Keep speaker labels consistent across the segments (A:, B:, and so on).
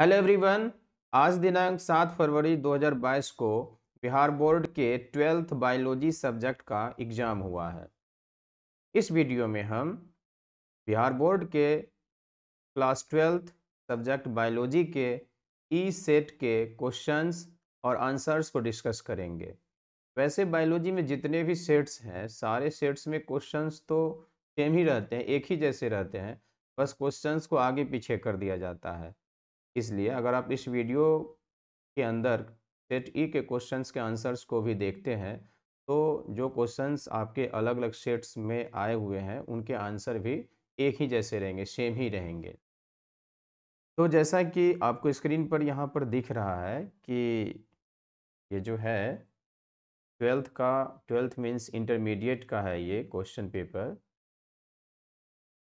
A: Hello everyone आज दिनांक सात फरवरी 2022 को बिहार बोर्ड के ट्वेल्थ बायोलॉजी सब्जेक्ट का एग्ज़ाम हुआ है इस वीडियो में हम बिहार बोर्ड के क्लास ट्वेल्थ सब्जेक्ट बायोलॉजी के ई सेट के क्वेश्चंस और आंसर्स को डिस्कस करेंगे वैसे बायोलॉजी में जितने भी सेट्स हैं सारे सेट्स में क्वेश्चंस तो सेम ही रहते हैं एक ही जैसे रहते हैं बस क्वेश्चंस को आगे पीछे कर दिया जाता है इसलिए अगर आप इस वीडियो के अंदर सेट ई के क्वेश्चंस के आंसर्स को भी देखते हैं तो जो क्वेश्चंस आपके अलग अलग सेट्स में आए हुए हैं उनके आंसर भी एक ही जैसे रहेंगे सेम ही रहेंगे तो जैसा कि आपको स्क्रीन पर यहाँ पर दिख रहा है कि ये जो है ट्वेल्थ का ट्वेल्थ मीन्स इंटरमीडिएट का है ये क्वेश्चन पेपर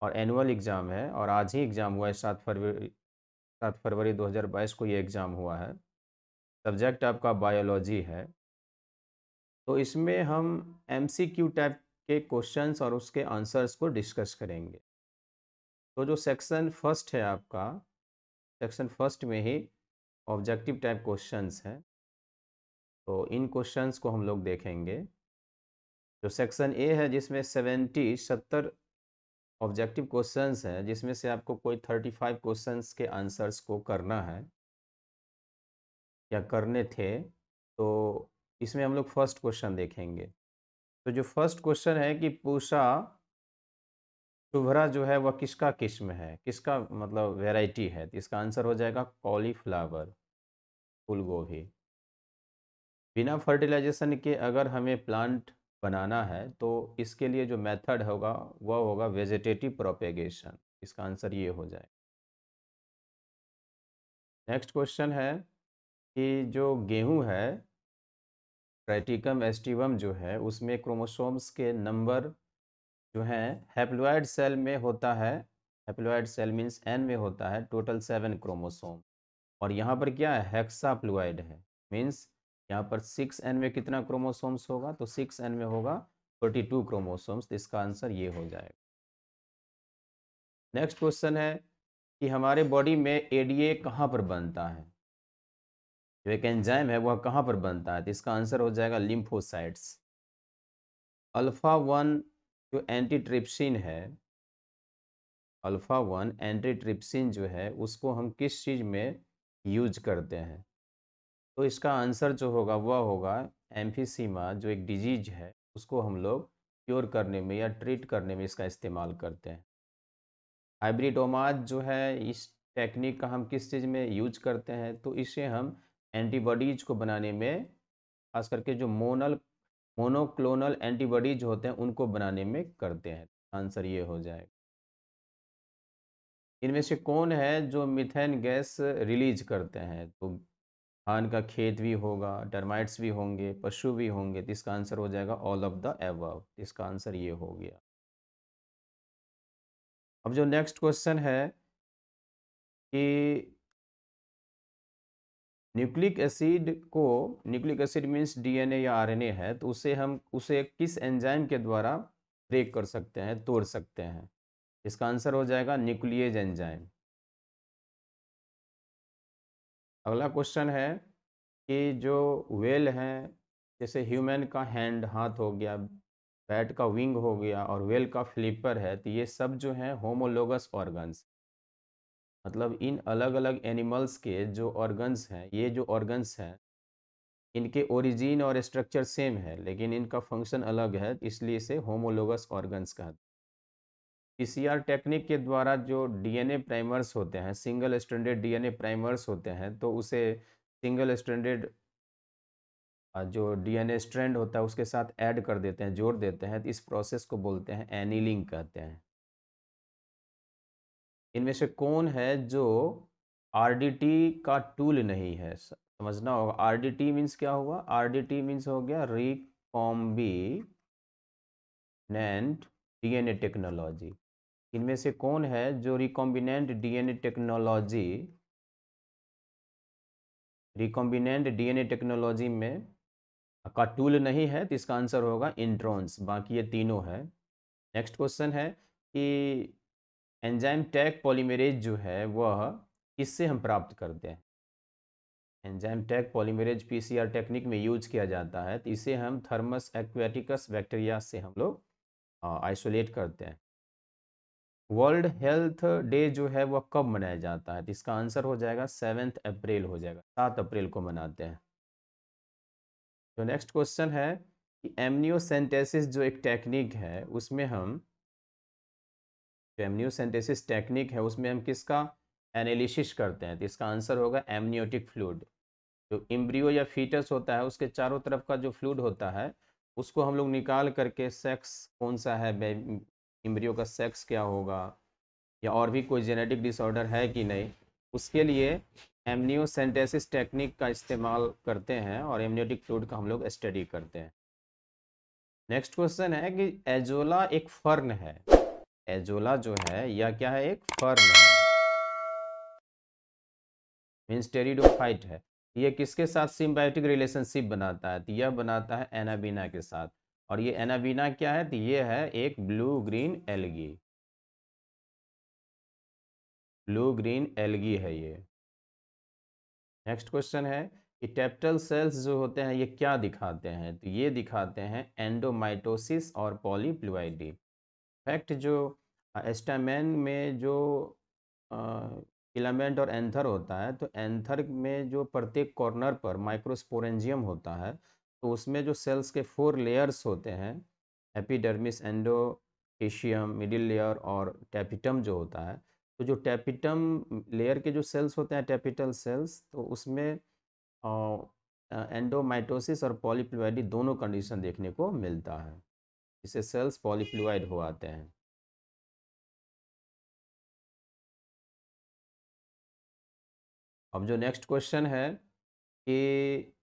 A: और एनुअल एग्ज़ाम है और आज ही एग्ज़ाम हुआ है सात फरवरी सात फरवरी 2022 को ये एग्ज़ाम हुआ है सब्जेक्ट आपका बायोलॉजी है तो इसमें हम एमसीक्यू टाइप के क्वेश्चंस और उसके आंसर्स को डिस्कस करेंगे तो जो सेक्शन फर्स्ट है आपका सेक्शन फर्स्ट में ही ऑब्जेक्टिव टाइप क्वेश्चंस हैं तो इन क्वेश्चंस को हम लोग देखेंगे जो सेक्शन ए है जिसमें सेवेंटी सत्तर ऑब्जेक्टिव क्वेश्चंस हैं जिसमें से आपको कोई थर्टी फाइव क्वेश्चन के आंसर्स को करना है या करने थे तो इसमें हम लोग फर्स्ट क्वेश्चन देखेंगे तो जो फर्स्ट क्वेश्चन है कि पूषा शुभरा जो है वह किसका किस्म है किसका मतलब वेराइटी है तो इसका आंसर हो जाएगा कॉलीफ्लावर फूल गोभी बिना फर्टिलाइजेशन के अगर हमें प्लांट बनाना है तो इसके लिए जो मेथड होगा वह होगा वेजिटेटिव प्रोपेगेशन इसका आंसर ये हो जाए नेक्स्ट क्वेश्चन है कि जो गेहूं है प्रैटिकम एस्टिवम जो है उसमें क्रोमोसोम्स के नंबर जो हैं हैप्लॉयड सेल में होता है हैप्लॉयड सेल मीन्स एन में होता है टोटल सेवन क्रोमोसोम और यहाँ पर क्या है हेक्सा है मीन्स यहाँ पर सिक्स एन में कितना क्रोमोसोम्स होगा तो सिक्स एन में होगा फोर्टी टू क्रोमोसोम्स तो इसका आंसर ये हो जाएगा नेक्स्ट क्वेश्चन है कि हमारे बॉडी में एडीए कहाँ पर बनता है जो एक एंजाइम है वह कहाँ पर बनता है तो इसका आंसर हो जाएगा लिम्फोसाइट्स अल्फा वन जो एंटीट्रिप्सिन है अल्फा वन एंटीट्रिप्सिन जो है उसको हम किस चीज़ में यूज करते हैं तो इसका आंसर जो होगा वह होगा एम्फीसीमा जो एक डिजीज है उसको हम लोग क्योर करने में या ट्रीट करने में इसका इस्तेमाल करते हैं हाइब्रिडोमाज जो है इस टेक्निक का हम किस चीज़ में यूज करते हैं तो इसे हम एंटीबॉडीज को बनाने में खास करके जो मोनल मोनोक्लोनल एंटीबॉडीज होते हैं उनको बनाने में करते हैं आंसर ये हो जाएगा इनमें से कौन है जो मिथेन गैस रिलीज करते हैं तो हर्न का खेत भी होगा टर्माइट्स भी होंगे पशु भी होंगे तो इसका आंसर हो जाएगा ऑल ऑफ द एव इसका आंसर ये हो गया अब जो नेक्स्ट क्वेश्चन है कि न्यूक्लिक एसिड को न्यूक्लिक एसिड मीन्स डीएनए या आरएनए है तो उसे हम उसे किस एंजाइम के द्वारा ब्रेक कर सकते हैं तोड़ सकते हैं इसका आंसर हो जाएगा न्यूक्लियज एंजाइम अगला क्वेश्चन है कि जो वेल हैं जैसे ह्यूमन का हैंड हाथ हो गया बैट का विंग हो गया और वेल का फ्लिपर है तो ये सब जो हैं होमोलोगस ऑर्गन्स मतलब इन अलग अलग एनिमल्स के जो ऑर्गन्स हैं ये जो ऑर्गन्स हैं इनके ओरिजिन और स्ट्रक्चर सेम है लेकिन इनका फंक्शन अलग है इसलिए इसे होमोलोगस ऑर्गन्स कहते हैं पीसीआर टेक्निक के द्वारा जो डीएनए प्राइमर्स होते हैं सिंगल स्टैंडर्ड डीएनए प्राइमर्स होते हैं तो उसे सिंगल स्टैंडर्ड जो डीएनए स्ट्रैंड होता है उसके साथ ऐड कर देते हैं जोड़ देते हैं तो इस प्रोसेस को बोलते हैं एनीलिंग कहते हैं इनमें से कौन है जो आरडीटी का टूल नहीं है समझना होगा आरडीटी मींस क्या हुआ आरडीटी मींस हो गया रिकॉम्बी एन डीएनए टेक्नोलॉजी इनमें से कौन है जो recombinant DNA technology recombinant DNA technology में का टूल नहीं है तो इसका आंसर होगा इंट्रॉन्स बाकी ये तीनों है नेक्स्ट क्वेश्चन है कि एंजाइम टैग पॉलीमरेज जो है वह किससे हम प्राप्त करते हैं enzyme taq polymerase PCR technique में यूज किया जाता है तो इसे हम थर्मस एक्वेटिकस बैक्टीरिया से हम लोग आइसोलेट करते हैं वर्ल्ड हेल्थ डे जो है वह कब मनाया जाता है तो इसका आंसर हो जाएगा सेवेंथ अप्रैल हो जाएगा सात अप्रैल को मनाते हैं तो नेक्स्ट क्वेश्चन है कि एमनियोसेंटेसिस जो एक टेक्निक है उसमें हम जो एमनियोसेंटेसिस टेक्निक है उसमें हम किसका एनालिसिस करते हैं तो इसका आंसर होगा एमनियोटिक फ्लूड जो इम्ब्रियो या फीटस होता है उसके चारों तरफ का जो फ्लूड होता है उसको हम लोग निकाल करके सेक्स कौन सा है इमरियो का सेक्स क्या होगा या और भी कोई जेनेटिक डिसऑर्डर है कि नहीं उसके लिए एमनियोसेंटेसिस टेक्निक का इस्तेमाल करते हैं और एमनियोटिक फ्लूड का हम लोग स्टडी करते हैं नेक्स्ट क्वेश्चन है कि एजोला एक फर्न है एजोला जो है यह क्या है एक फर्न है मीन्स टेरिडोफाइट है ये किसके साथ सिम्बायोटिक रिलेशनशिप बनाता है तो यह बनाता है एनाबीना के साथ और ये एनाबीना क्या है तो ये है एक blue green algae blue green algae है ये नेक्स्ट क्वेश्चन है टेप्टल सेल्स जो होते हैं ये क्या दिखाते हैं तो ये दिखाते हैं एंडोमाइटोसिस और पॉलीप्लुआइडी फैक्ट जो एस्टामेन में जो इलामेंट और एंथर होता है तो एंथर में जो प्रत्येक कॉर्नर पर माइक्रोस्पोरेंजियम होता है तो उसमें जो सेल्स के फोर लेयर्स होते हैं एपिडर्मिस एशियम मिडिल लेयर और टैपिटम जो होता है तो जो टैपिटम लेयर के जो सेल्स होते हैं टैपिटल सेल्स तो उसमें एंडोमाइटोसिस और पॉलीप्लोइडी दोनों कंडीशन देखने को मिलता है इसे सेल्स पॉलीप्लोइड हो आते हैं अब जो नेक्स्ट क्वेश्चन है कि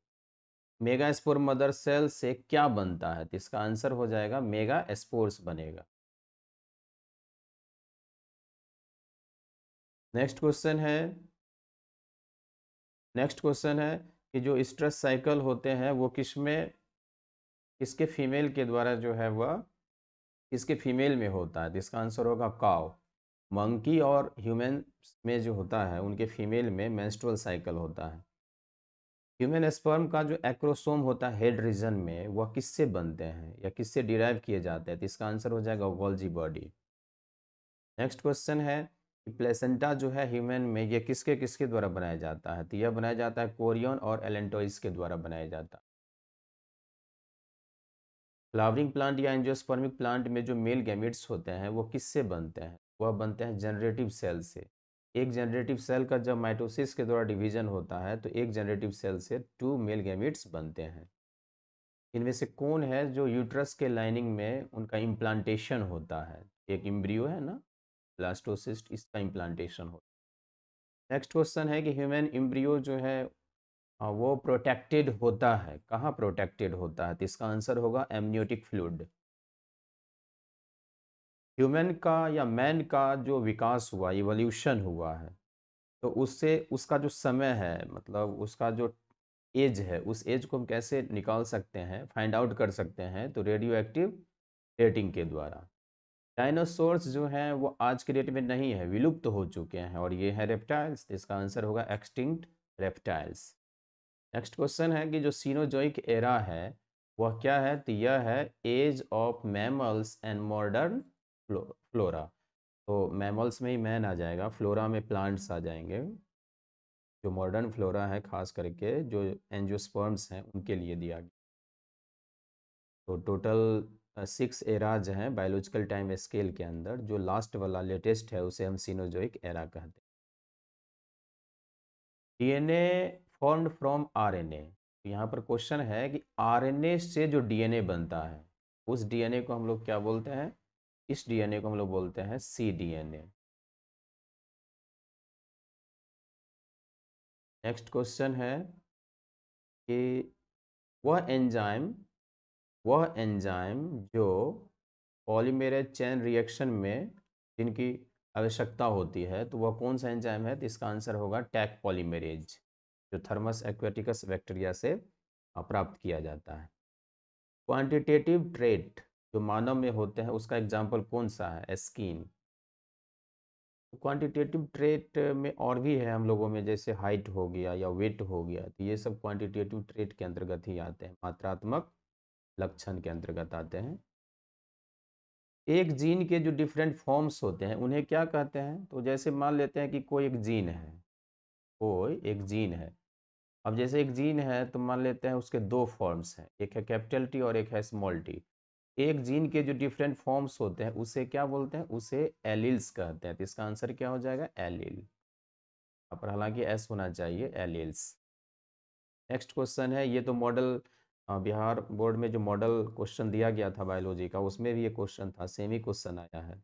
A: मेगा स्पोर मदर सेल से क्या बनता है तो इसका आंसर हो जाएगा मेगा स्पोर्स बनेगा नेक्स्ट क्वेश्चन है नेक्स्ट क्वेश्चन है कि जो स्ट्रेस साइकिल होते हैं वो किस में किसके फीमेल के द्वारा जो है वह किसके फीमेल में होता है तो इसका आंसर होगा काव मंकी और ह्यूमन में जो होता है उनके फीमेल में मेंस्ट्रुअल साइकिल होता है ह्यूमन स्पर्म का जो एक्रोसोम होता है हेड रीजन में वह किससे बनते हैं या किससे डिराइव किए जाते हैं तो इसका आंसर हो जाएगा गोल्जी बॉडी नेक्स्ट क्वेश्चन है कि प्लेसेंटा जो है ह्यूमन में यह किसके किसके द्वारा बनाया जाता है तो यह बनाया जाता है कोरियन और एलेंटोइस के द्वारा बनाया जाता है फ्लावरिंग प्लांट या एंजियोस्पर्मिक प्लांट में जो मेल गैमिट्स होते हैं वो किससे बनते हैं वह बनते हैं जनरेटिव सेल से एक जनरेटिव सेल का जब माइटोसिस के द्वारा डिवीजन होता है तो एक जनरेटिव सेल से टू मेल गैमिट्स बनते हैं इनमें से कौन है जो यूट्रस के लाइनिंग में उनका इम्प्लांटेशन होता है एक इम्ब्रियो है ना प्लास्टोसिस्ट इसका इम्प्लांटेशन होता है नेक्स्ट क्वेश्चन है कि ह्यूमन इम्ब्रियो जो है हाँ, वो प्रोटेक्टेड होता है कहाँ प्रोटेक्टेड होता है तो इसका आंसर होगा एमनियोटिक फ्लूड ह्यूमन का या मैन का जो विकास हुआ इवोल्यूशन हुआ है तो उससे उसका जो समय है मतलब उसका जो एज है उस एज को हम कैसे निकाल सकते हैं फाइंड आउट कर सकते हैं तो रेडियो एक्टिव डेटिंग के द्वारा डायनासोर्स जो हैं वो आज के डेट में नहीं है विलुप्त तो हो चुके हैं और ये है रेप्टाइल्स तो इसका आंसर होगा एक्सटिंक्ट रेप्टाइल्स नेक्स्ट क्वेश्चन है कि जो सीनोजोइक एरा है वह क्या है तो यह है age of mammals and modern flora तो मैमल्स में ही मैन आ जाएगा फ्लोरा में प्लांट्स आ जाएंगे जो मॉडर्न फ्लोरा है खास करके जो एनजियोस्पर्म्स हैं उनके लिए दिया गया तो टोटल सिक्स एराज हैं बायोलॉजिकल टाइम स्केल के अंदर जो लास्ट वाला लेटेस्ट है उसे हम सीनोजोइक एरा कहते हैं डीएनए फॉर्म्ड फ्रॉम आरएनए यहाँ पर क्वेश्चन है कि आरएनए से जो डीएनए बनता है उस डीएनए को हम लोग क्या बोलते हैं इस डीएनए को हम लोग बोलते हैं सी डीएनए नेक्स्ट क्वेश्चन है कि वह एंजाइम वह एंजाइम जो पॉलीमेरेज चैन रिएक्शन में जिनकी आवश्यकता होती है तो वह कौन सा एंजाइम है तो इसका आंसर होगा टैक पॉलीमेरेज जो थर्मस एक्वेटिकस बैक्टीरिया से प्राप्त किया जाता है क्वांटिटेटिव ट्रेट जो मानव में होते हैं उसका एग्जाम्पल कौन सा है स्कीन क्वांटिटेटिव ट्रेट में और भी है हम लोगों में जैसे हाइट हो गया या वेट हो गया तो ये सब क्वांटिटेटिव ट्रेट के अंतर्गत ही आते हैं मात्रात्मक लक्षण के अंतर्गत आते हैं एक जीन के जो डिफरेंट फॉर्म्स होते हैं उन्हें क्या कहते हैं तो जैसे मान लेते हैं कि कोई एक जीन है कोई एक जीन है अब जैसे एक जीन है तो मान लेते हैं उसके दो फॉर्म्स हैं एक है कैपिटल टी और एक है स्मॉल टी एक जीन के जो डिफरेंट फॉर्म्स होते हैं उसे क्या बोलते हैं उसे एलिल्स कहते हैं तो इसका आंसर क्या हो जाएगा एलिल पर हालांकि एस होना चाहिए एलिल्स नेक्स्ट क्वेश्चन है ये तो मॉडल बिहार बोर्ड में जो मॉडल क्वेश्चन दिया गया था बायोलॉजी का उसमें भी ये क्वेश्चन था सेम ही क्वेश्चन आया है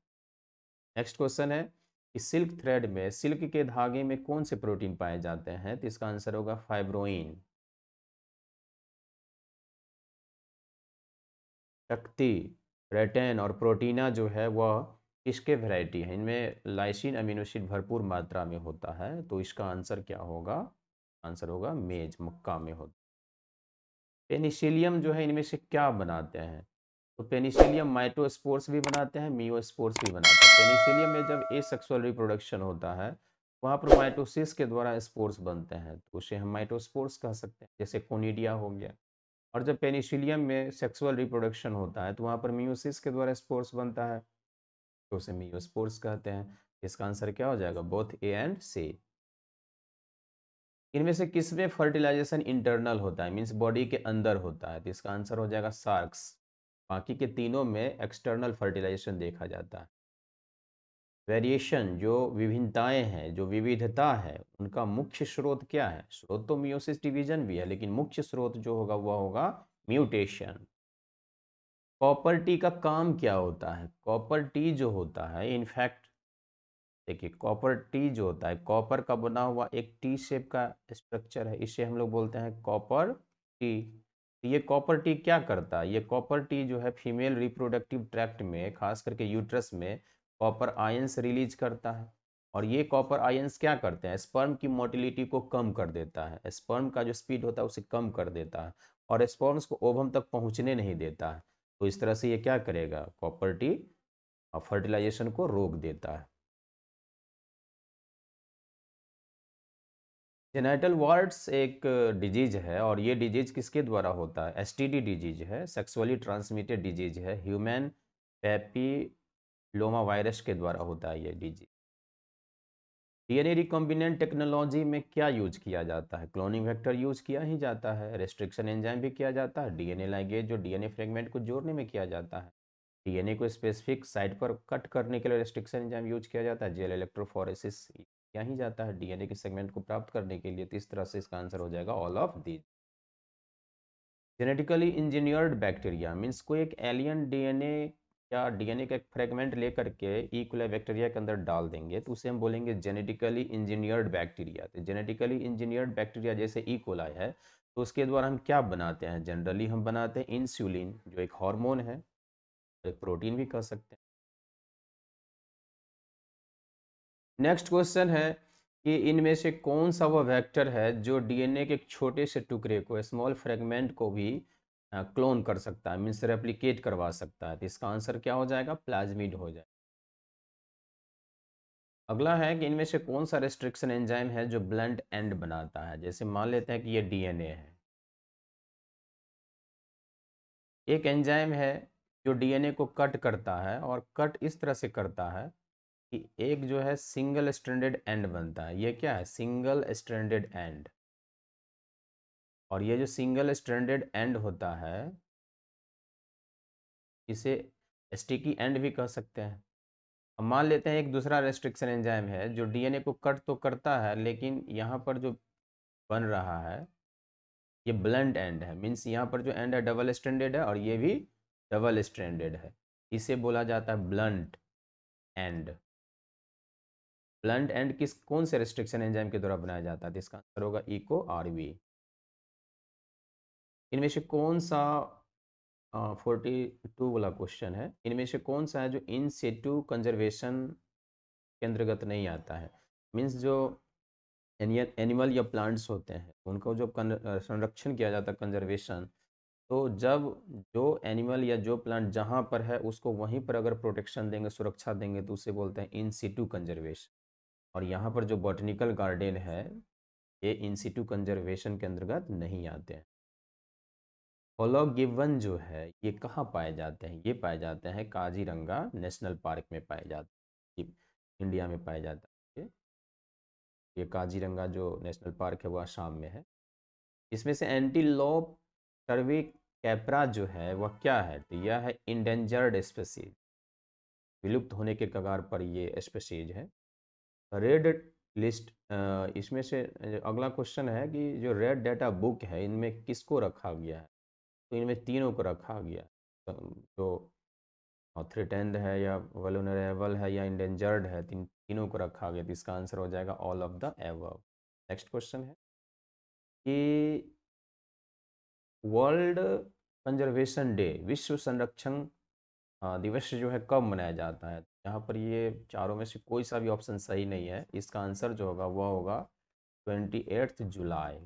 A: नेक्स्ट क्वेश्चन है कि सिल्क थ्रेड में सिल्क के धागे में कौन से प्रोटीन पाए जाते हैं तो इसका आंसर होगा फाइब्रोइन शक्ति रेटेन और प्रोटीना जो है वह किसके वैरायटी है इनमें लाइसिन अमीनोसिड भरपूर मात्रा में होता है तो इसका आंसर क्या होगा आंसर होगा मेज मक्का में होता पेनिसिलियम जो है इनमें से क्या बनाते हैं तो पेनिसिलियम माइटोस्पोर्स भी बनाते हैं मियोस्पोर्स भी बनाते हैं पेनिसिलियम में जब ए सेक्सुअल रिप्रोडक्शन होता है वहाँ पर माइटोसिस के द्वारा स्पोर्स बनते हैं तो उसे हम माइटोस्पोर्स कह सकते हैं जैसे कोनीडिया हो गया और जब पेनिसिलियम में सेक्सुअल रिप्रोडक्शन होता है तो वहाँ पर मियोसिस के द्वारा स्पोर्स बनता है तो उसे मियोस्पोर्स कहते हैं इसका आंसर क्या हो जाएगा बोथ ए एंड सी इनमें से किसमें फर्टिलाइजेशन इंटरनल होता है मीन्स बॉडी के अंदर होता है तो इसका आंसर हो जाएगा सार्क्स बाकी के तीनों में एक्सटर्नल फर्टिलाइजेशन देखा जाता है वेरिएशन जो विभिन्नताएं हैं जो विविधता है उनका मुख्य स्रोत क्या है स्रोत तो मियोसिस डिवीजन भी है लेकिन मुख्य स्रोत जो होगा वह होगा म्यूटेशन कॉपर टी का काम क्या होता है कॉपर टी जो होता है इनफैक्ट देखिए कॉपर टी जो होता है कॉपर का बना हुआ एक टी शेप का स्ट्रक्चर है इसे हम लोग बोलते हैं कॉपर टी तो ये कॉपर टी क्या करता है ये कॉपर टी जो है फीमेल रिप्रोडक्टिव ट्रैक्ट में खास करके यूट्रस में कॉपर आयंस रिलीज करता है और ये कॉपर आयंस क्या करते हैं स्पर्म की मोटिलिटी को कम कर देता है स्पर्म का जो स्पीड होता है उसे कम कर देता है और स्पर्म्स को ओभम तक पहुंचने नहीं देता है तो इस तरह से ये क्या करेगा कॉपर्टी और फर्टिलाइजेशन को रोक देता है जेनाइटल वार्ड्स एक डिजीज है और ये डिजीज किसके द्वारा होता है एसटीडी डिजीज है सेक्सुअली ट्रांसमिटेड डिजीज है ह्यूमन पैपी लोमा वायरस के द्वारा होता है ये डिजीज डीएनए रिकॉम्बिनेंट टेक्नोलॉजी में क्या यूज किया जाता है क्लोनिंग वेक्टर यूज किया ही जाता है रेस्ट्रिक्शन एंजाइम भी किया जाता है डीएनए लाइगेज जो डीएनए फ्रेगमेंट को जोड़ने में किया जाता है डीएनए को स्पेसिफिक साइट पर कट करने के लिए रेस्ट्रिक्शन एंजाइम यूज किया जाता है जेल इलेक्ट्रोफोरेसिस किया ही जाता है डीएनए के सेगमेंट को प्राप्त करने के लिए तो इस तरह से इसका आंसर हो जाएगा all of these genetically engineered bacteria means कोई एक एलियन डीएनए या डीएनए का एक फ्रेगमेंट लेकर के ईकुला e. बैक्टीरिया के अंदर डाल देंगे तो उसे हम बोलेंगे जेनेटिकली इंजीनियर्ड बैक्टीरिया तो जेनेटिकली इंजीनियर्ड बैक्टीरिया जैसे ईकोलाई e. है तो उसके द्वारा हम क्या बनाते हैं जनरली हम बनाते हैं इंसुलिन जो एक हार्मोन है तो एक प्रोटीन भी कह सकते हैं नेक्स्ट क्वेश्चन है कि इनमें से कौन सा वह वैक्टर है जो डीएनए के एक छोटे से टुकड़े को स्मॉल फ्रेगमेंट को भी क्लोन कर सकता है मीन्स रेप्लीकेट करवा सकता है तो इसका आंसर क्या हो जाएगा प्लाज्मिड हो जाएगा अगला है कि इनमें से कौन सा रेस्ट्रिक्शन एंजाइम है जो ब्लंट एंड बनाता है जैसे मान लेते हैं कि ये डीएनए है एक एंजाइम है जो डीएनए को कट करता है और कट इस तरह से करता है कि एक जो है सिंगल स्टैंडर्ड एंड बनता है ये क्या है सिंगल स्टैंडर्ड एंड और ये जो सिंगल स्टैंडर्ड एंड होता है इसे स्टिकी एंड भी कह सकते हैं अब मान लेते हैं एक दूसरा रेस्ट्रिक्शन एंजाइम है जो डीएनए को कट तो करता है लेकिन यहाँ पर जो बन रहा है ये ब्लंट एंड है मीन्स यहाँ पर जो एंड है डबल स्टैंडर्ड है और ये भी डबल स्टैंडर्ड है इसे बोला जाता है ब्लंट एंड ब्लंट एंड किस कौन से रेस्ट्रिक्शन एंजाइम के द्वारा बनाया जाता है तो इसका आंसर होगा इको e आर वी इनमें से कौन सा फोर्टी टू वाला क्वेश्चन है इनमें से कौन सा है जो इन सेटू कंजर्वेशन के अंतर्गत नहीं आता है मीन्स जो एनिमल या प्लांट्स होते हैं उनको जब संरक्षण किया जाता है कंजर्वेशन तो जब जो एनिमल या जो प्लांट जहाँ पर है उसको वहीं पर अगर प्रोटेक्शन देंगे सुरक्षा देंगे तो उसे बोलते हैं इन सीटू कंजर्वेशन और यहाँ पर जो बॉटनिकल गार्डन है ये इन सीटू कंजर्वेशन के अंतर्गत नहीं आते हैं होलोगिवन जो है ये कहाँ पाए जाते हैं ये पाए जाते हैं काजीरंगा नेशनल पार्क में पाए जाते हैं इंडिया में पाए जाता है ये काजीरंगा जो नेशनल पार्क है वो आसाम में है इसमें से एंटी लॉप कैपरा जो है वह क्या है तो यह है इंडेंजर्ड स्पेसीज विलुप्त होने के कगार पर ये स्पेसीज है रेड लिस्ट इसमें से अगला क्वेश्चन है कि जो रेड डाटा बुक है इनमें किसको रखा गया है तो इनमें तीनों को रखा गया तो, जो तो थ्रिटेंड है या वलनरेबल है या इंडेंजर्ड है तीन तीनों को रखा गया तो इसका आंसर हो जाएगा all of the above next question है कि वर्ल्ड कंजर्वेशन डे विश्व संरक्षण दिवस जो है कब मनाया जाता है यहाँ पर ये चारों में से कोई सा भी ऑप्शन सही नहीं है इसका आंसर जो होगा वह होगा ट्वेंटी जुलाई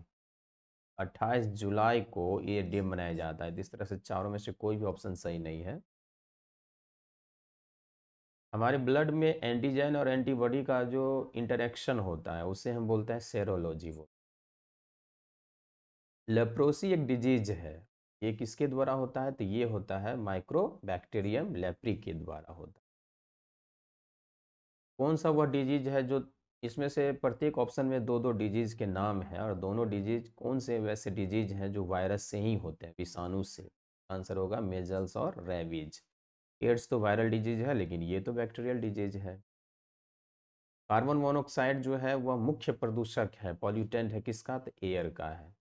A: अट्ठाईस जुलाई को ये डे मनाया जाता है इस तरह से चारों में से कोई भी ऑप्शन सही नहीं है हमारे ब्लड में एंटीजन और एंटीबॉडी का जो इंटरेक्शन होता है उसे हम बोलते हैं सेरोलॉजी वो लेप्रोसी एक डिजीज है ये किसके द्वारा होता है तो ये होता है माइक्रो बैक्टीरियम लेप्री के द्वारा होता है कौन सा वह डिजीज है जो इसमें से प्रत्येक ऑप्शन में दो दो डिजीज के नाम हैं और दोनों डिजीज कौन से वैसे डिजीज हैं जो वायरस से ही होते हैं विषाणु से आंसर होगा मेजल्स और रेबीज एड्स तो वायरल डिजीज है लेकिन ये तो बैक्टीरियल डिजीज है कार्बन मोनोक्साइड जो है वह मुख्य प्रदूषक है पॉल्यूटेंट है किसका तो एयर का है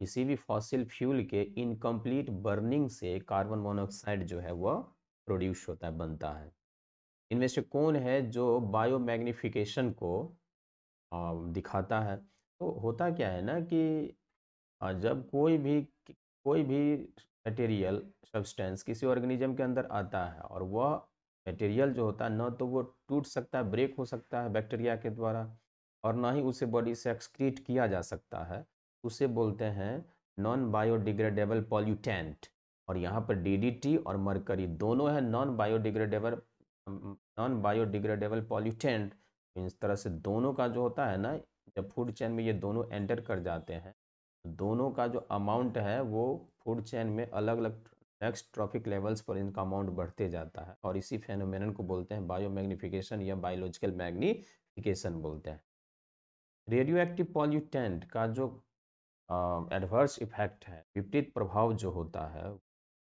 A: किसी भी फॉसिल फ्यूल के इनकम्प्लीट बर्निंग से कार्बन मोनोक्साइड जो है वह प्रोड्यूस होता है बनता है इनमें से कौन है जो बायोमैग्निफिकेशन को दिखाता है तो होता क्या है ना कि जब कोई भी कोई भी मटेरियल सब्सटेंस किसी ऑर्गेनिज्म के अंदर आता है और वह मटेरियल जो होता है ना तो वो टूट सकता है ब्रेक हो सकता है बैक्टीरिया के द्वारा और ना ही उसे बॉडी से एक्सक्रीट किया जा सकता है उसे बोलते हैं नॉन बायोडिग्रेडेबल पॉल्यूटेंट और यहाँ पर डीडीटी और मरकरी दोनों है non biodegradable non biodegradable pollutant इस तरह से दोनों का जो होता है ना जब फूड चैन में ये दोनों एंटर कर जाते हैं तो दोनों का जो अमाउंट है वो फूड चैन में अलग अलग नेक्स्ट ट्रॉफिक लेवल्स पर इनका अमाउंट बढ़ते जाता है और इसी फेनोमेन को बोलते हैं बायो मैग्निफिकेशन या बायोलॉजिकल मैग्निफिकेशन बोलते हैं रेडियो एक्टिव पॉल्यूटेंट का जो एडवर्स इफेक्ट है विपरीत प्रभाव जो होता है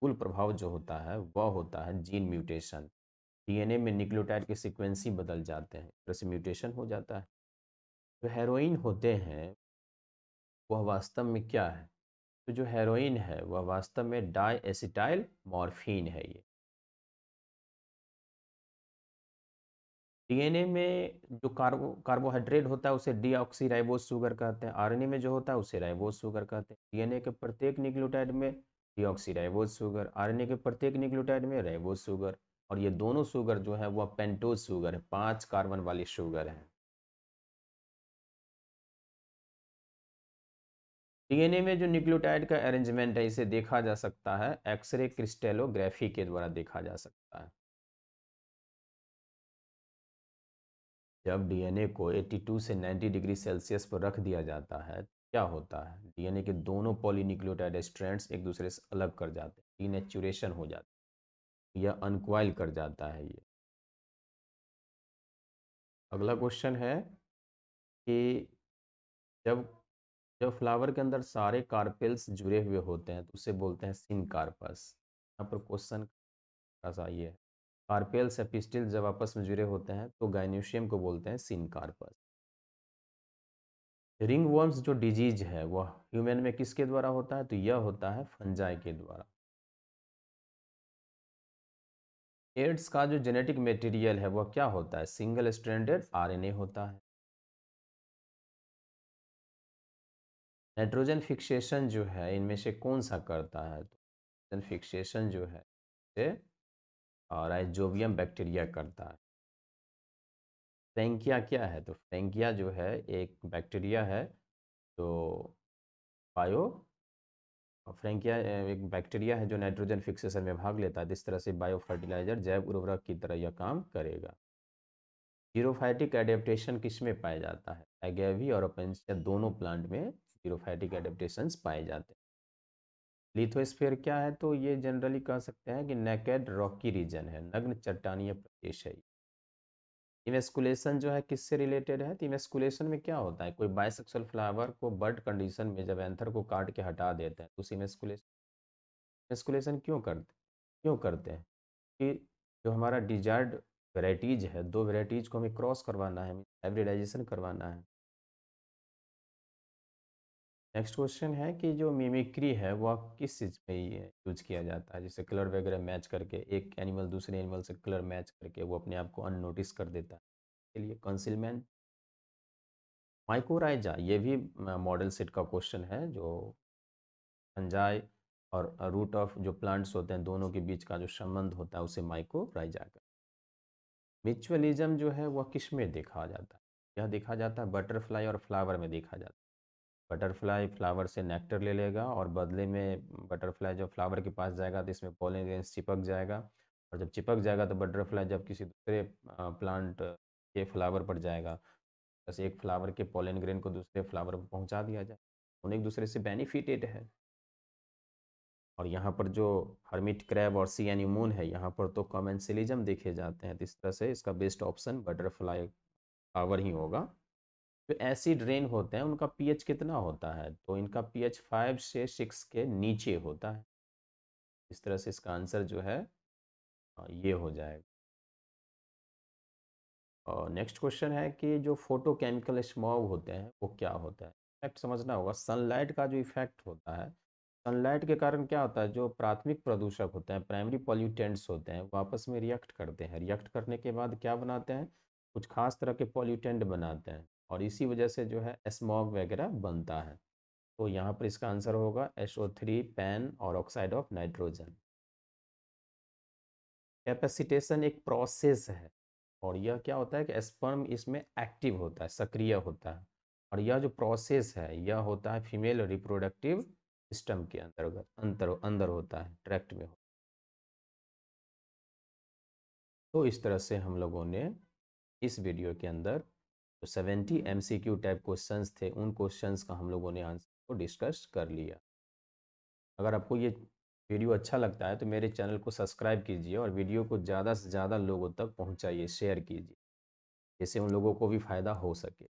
A: कुल प्रभाव जो होता है वह होता है जीन म्यूटेशन डीएनए में निक्लोटाइड के सिक्वेंस ही बदल जाते हैं तरह म्यूटेशन हो जाता है जो हेरोइन होते हैं वह वास्तव में क्या है तो जो हेरोइन है वह वास्तव में डाई एसिटाइल मॉर्फिन है ये डीएनए में जो कार्बो कार्बोहाइड्रेट होता है उसे डीऑक्सीराइबोज शुगर कहते हैं आरएनए में जो होता है उसे राइबोस शुगर कहते हैं डीएनए के प्रत्येक निक्लोटाइड में डीऑक्सीराइबोज शुगर आरएनए के प्रत्येक निक्लोटाइड में राइबोज शुगर और ये दोनों शुगर जो है वह पेंटोज शुगर है पांच कार्बन वाली शुगर है डीएनए में जो न्यूक्लियोटाइड का अरेंजमेंट है इसे देखा जा सकता है एक्सरे क्रिस्टेलोग्राफी के द्वारा देखा जा सकता है जब डीएनए को 82 से 90 डिग्री सेल्सियस पर रख दिया जाता है क्या होता है डीएनए के दोनों पॉलीन्यूक्लियोटाइड स्ट्रैंड्स एक दूसरे से अलग कर जाते हैं डीनेचुरेशन हो जाता है या अनकॉइल कर जाता है ये अगला क्वेश्चन है कि जब जब फ्लावर के अंदर सारे कार्पेल्स जुड़े हुए होते हैं तो उसे बोलते हैं सिन कार्पस यहाँ पर क्वेश्चन का ये कार्पेल्स या पिस्टिल जब आपस में जुड़े होते हैं तो गाइन्यूशियम को बोलते हैं सिन कार्पस रिंग वर्म्स जो डिजीज है वह ह्यूमन में किसके द्वारा होता है तो यह होता है फंजाई के द्वारा एड्स का जो जेनेटिक मटेरियल है वह क्या होता है सिंगल स्ट्रैंडेड आरएनए होता है नाइट्रोजन फिक्सेशन जो है इनमें से कौन सा करता है तो फिक्सेशन जो है और आइजोवियम बैक्टीरिया करता है फ्रेंकिया क्या है तो फ्रेंकिया जो है एक बैक्टीरिया है तो बायो फ्रेंकिया एक बैक्टीरिया है जो नाइट्रोजन फिक्सेशन में भाग लेता है इस तरह से बायो फर्टिलाइजर जैव उर्वरक की तरह यह काम करेगा जीरोफाइटिक एडेप्टेशन किस में पाया जाता है एगेवी और अपेंसिया दोनों प्लांट में जीरोफाइटिक एडेप्टेशन पाए जाते हैं लिथोस्फेयर क्या है तो ये जनरली कह सकते हैं कि नेकेड रॉकी रीजन है नग्न चट्टानीय प्रदेश है इवेस्कुलेशन जो है किससे रिलेटेड है तो इवेस्कुलेशन में क्या होता है कोई बायसेक्सुअल फ्लावर को बर्ड कंडीशन में जब एंथर को काट के हटा देते हैं तो उस इमेस्कुलेशन इवेस्कुलेशन क्यों करते क्यों करते हैं कि जो हमारा डिजायर्ड वेराइटीज़ है दो वेराइटीज़ को हमें क्रॉस करवाना है हाइब्रिडाइजेशन करवाना है नेक्स्ट क्वेश्चन है कि जो मिमिक्री है वह किस चीज़ में यूज किया जाता है जैसे कलर वगैरह मैच करके एक एनिमल दूसरे एनिमल से कलर मैच करके वो अपने आप को अननोटिस कर देता है इसके लिए कंसिलमेंट माइकोराइजा ये भी मॉडल सेट का क्वेश्चन है जो फंजाई और रूट ऑफ जो प्लांट्स होते हैं दोनों के बीच का जो संबंध होता है उसे माइकोराइजा का म्यूचुअलिज्म जो है वह किस में देखा जाता है यह देखा जाता है बटरफ्लाई और फ्लावर में देखा जाता है बटरफ्लाई फ्लावर से नेक्टर ले लेगा और बदले में बटरफ्लाई जब फ्लावर के पास जाएगा तो इसमें पॉलिन चिपक जाएगा और जब चिपक जाएगा तो बटरफ्लाई जब किसी दूसरे प्लांट के फ्लावर पर जाएगा बस एक फ्लावर के पॉलन ग्रेन को दूसरे फ्लावर पर पहुंचा दिया जाए उन्हें एक दूसरे से बेनिफिटेड है और यहाँ पर जो हर्मिट क्रैब और सी एनिमून है यहाँ पर तो कॉमेंसिलिज्म देखे जाते हैं तो इस तरह से इसका बेस्ट ऑप्शन बटरफ्लाई फ्लावर ही होगा जो एसिड रेन होते हैं उनका पीएच कितना होता है तो इनका पीएच फाइव से सिक्स के नीचे होता है इस तरह से इसका आंसर जो है ये हो जाएगा और नेक्स्ट क्वेश्चन है कि जो फोटोकेमिकल स्मॉग होते हैं वो क्या होता है इफेक्ट समझना होगा सनलाइट का जो इफेक्ट होता है सनलाइट के कारण क्या होता है जो प्राथमिक प्रदूषक होते हैं प्राइमरी पॉल्यूटेंट्स होते हैं वापस आपस में रिएक्ट करते हैं रिएक्ट करने के बाद क्या बनाते हैं कुछ खास तरह के पॉल्यूटेंट बनाते हैं और इसी वजह से जो है स्मॉग वगैरह बनता है तो यहाँ पर इसका आंसर होगा एस ओ थ्री पैन और ऑक्साइड ऑफ नाइट्रोजन कैपेसिटेशन एक प्रोसेस है और यह क्या होता है कि स्पर्म इसमें एक्टिव होता है सक्रिय होता है और यह जो प्रोसेस है यह होता है फीमेल रिप्रोडक्टिव सिस्टम के अंतर्गत अंतर अंदर होता है ट्रैक्ट में होता है तो इस तरह से हम लोगों ने इस वीडियो के अंदर M C Q type questions थे उन क्वेश्चंस का हम लोगों ने आंसर को डिस्कस कर लिया अगर आपको ये वीडियो अच्छा लगता है तो मेरे चैनल को सब्सक्राइब कीजिए और वीडियो को ज़्यादा से ज़्यादा लोगों तक पहुँचाइए शेयर कीजिए जिससे उन लोगों को भी फ़ायदा हो सके